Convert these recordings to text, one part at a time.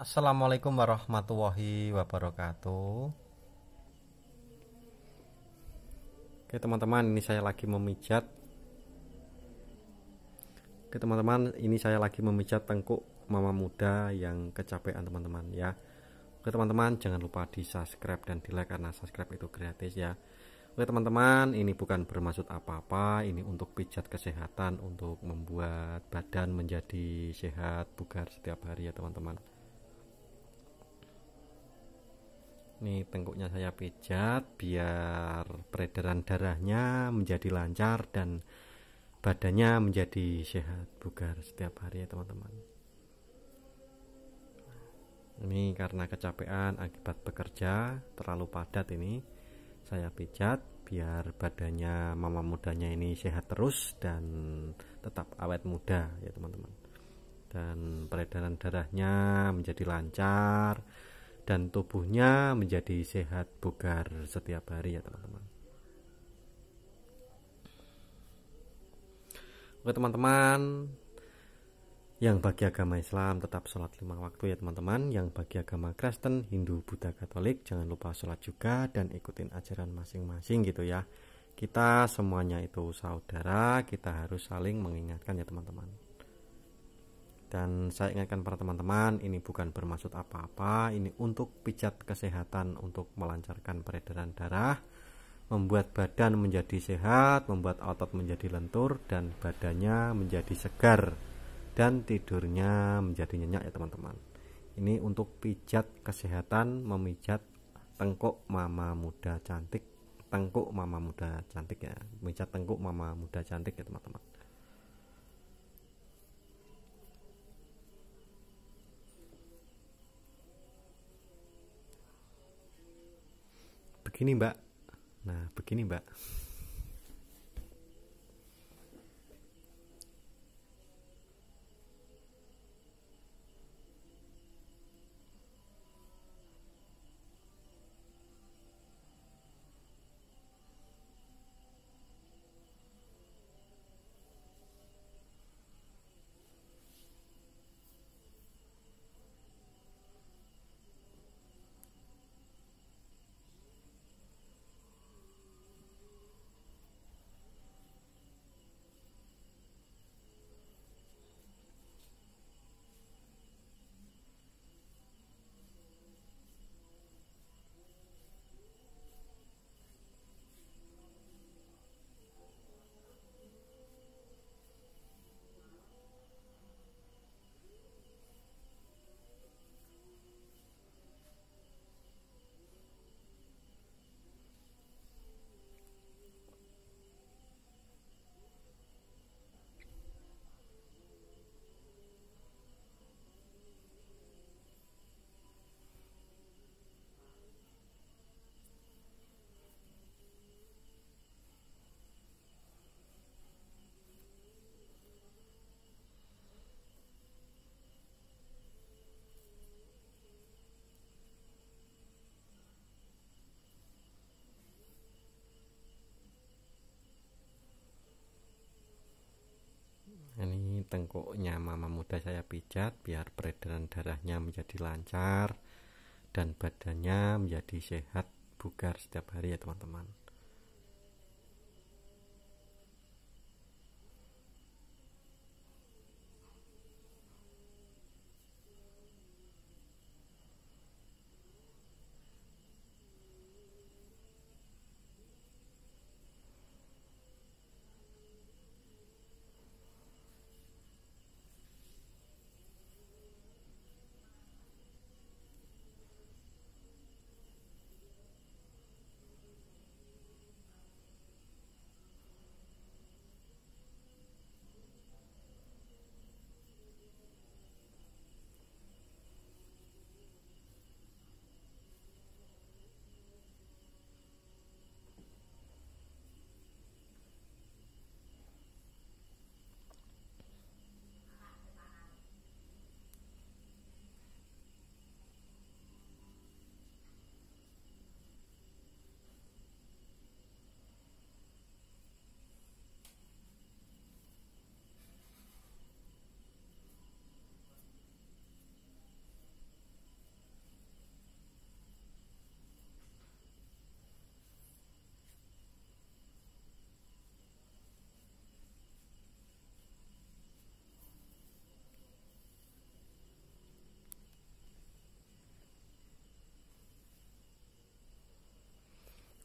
Assalamualaikum warahmatullahi wabarakatuh Oke teman-teman ini saya lagi memijat Oke teman-teman ini saya lagi memijat tengkuk mama muda yang kecapean teman-teman ya Oke teman-teman jangan lupa di subscribe dan di like karena subscribe itu gratis ya Oke teman-teman ini bukan bermaksud apa-apa ini untuk pijat kesehatan untuk membuat badan menjadi sehat bugar setiap hari ya teman-teman Ini tengkuknya saya pijat biar peredaran darahnya menjadi lancar dan badannya menjadi sehat bugar setiap hari ya teman-teman ini karena kecapean akibat bekerja terlalu padat ini saya pijat biar badannya mama mudanya ini sehat terus dan tetap awet muda ya teman-teman dan peredaran darahnya menjadi lancar dan tubuhnya menjadi sehat bugar setiap hari ya teman-teman. Oke teman-teman, yang bagi agama Islam tetap sholat lima waktu ya teman-teman. Yang bagi agama Kristen, Hindu, Buddha, Katolik jangan lupa sholat juga dan ikutin ajaran masing-masing gitu ya. Kita semuanya itu saudara, kita harus saling mengingatkan ya teman-teman. Dan saya ingatkan para teman-teman, ini bukan bermaksud apa-apa, ini untuk pijat kesehatan, untuk melancarkan peredaran darah, membuat badan menjadi sehat, membuat otot menjadi lentur, dan badannya menjadi segar, dan tidurnya menjadi nyenyak ya teman-teman. Ini untuk pijat kesehatan, memijat tengkuk mama muda cantik, tengkuk mama muda cantik ya, pijat tengkuk mama muda cantik ya teman-teman. Begini mbak. Nah begini mbak. tengkuknya mama muda saya pijat biar peredaran darahnya menjadi lancar dan badannya menjadi sehat bugar setiap hari ya teman-teman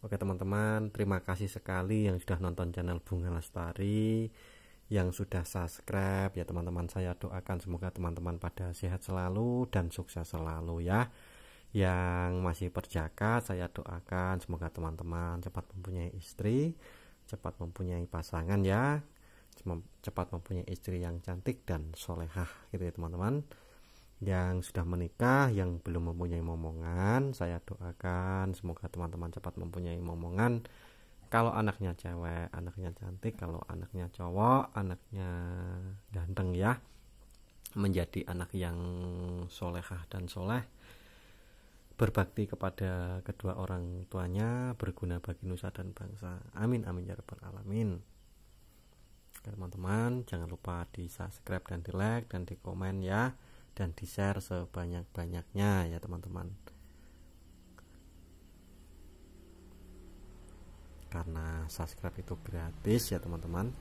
Oke teman-teman, terima kasih sekali yang sudah nonton channel Bunga Lestari, yang sudah subscribe ya teman-teman. Saya doakan semoga teman-teman pada sehat selalu dan sukses selalu ya. Yang masih perjaka saya doakan semoga teman-teman cepat mempunyai istri, cepat mempunyai pasangan ya cepat mempunyai istri yang cantik dan solehah gitu ya teman-teman yang sudah menikah, yang belum mempunyai momongan, saya doakan semoga teman-teman cepat mempunyai momongan. Kalau anaknya cewek, anaknya cantik, kalau anaknya cowok, anaknya ganteng ya. Menjadi anak yang solehah dan soleh berbakti kepada kedua orang tuanya berguna bagi nusa dan bangsa amin amin ya rabbal alamin teman-teman jangan lupa di subscribe dan di like dan di komen ya dan di-share sebanyak-banyaknya ya teman-teman. Karena subscribe itu gratis ya teman-teman.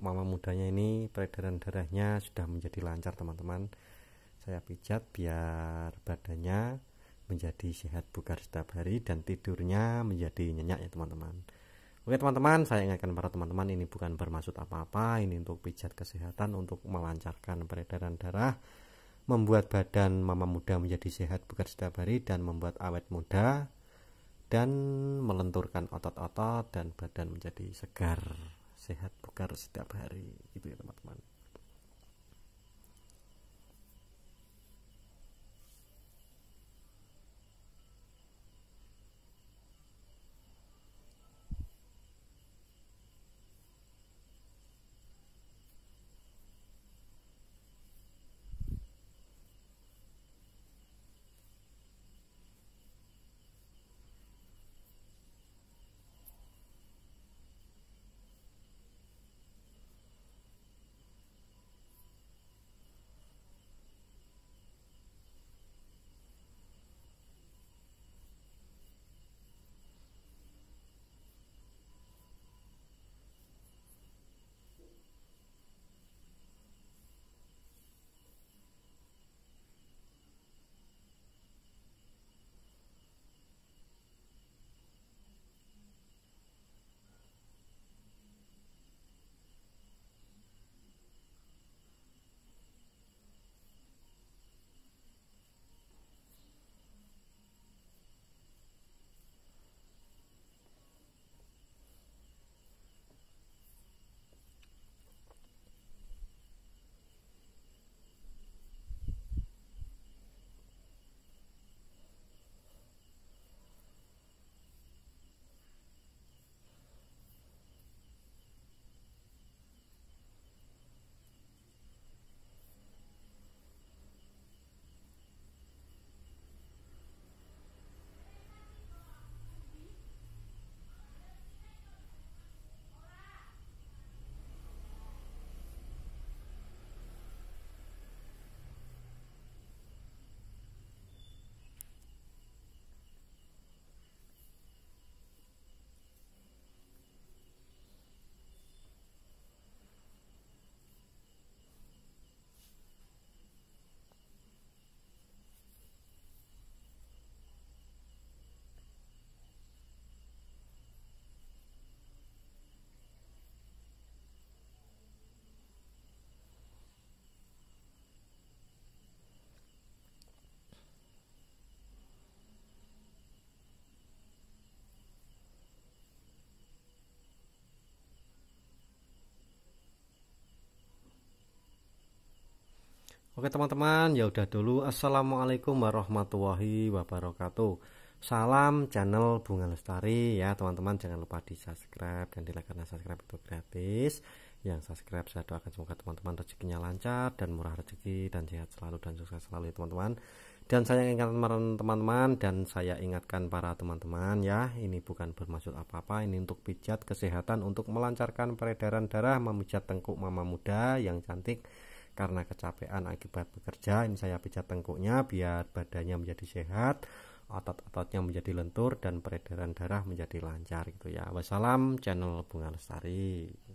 mama mudanya ini peredaran darahnya sudah menjadi lancar teman-teman saya pijat biar badannya menjadi sehat bugar setiap hari dan tidurnya menjadi nyenyak ya teman-teman Oke teman-teman saya ingatkan para teman-teman ini bukan bermaksud apa-apa ini untuk pijat kesehatan untuk melancarkan peredaran darah membuat badan mama muda menjadi sehat bugar setiap hari dan membuat awet muda dan melenturkan otot-otot dan badan menjadi segar sehat bugar setiap hari gitu ya teman Oke teman-teman, ya udah dulu. Assalamualaikum warahmatullahi wabarakatuh. Salam channel Bunga Lestari ya teman-teman. Jangan lupa di subscribe dan di like karena subscribe itu gratis. Yang subscribe saya doakan semoga teman-teman rezekinya lancar dan murah rezeki dan sehat selalu dan sukses selalu ya teman-teman. Dan saya ingatkan teman-teman dan saya ingatkan para teman-teman ya, ini bukan bermaksud apa-apa, ini untuk pijat kesehatan untuk melancarkan peredaran darah memijat tengkuk mama muda yang cantik karena kecapean akibat bekerja ini saya pijat tengkuknya biar badannya menjadi sehat otot-ototnya menjadi lentur dan peredaran darah menjadi lancar gitu ya wassalam channel bunga lestari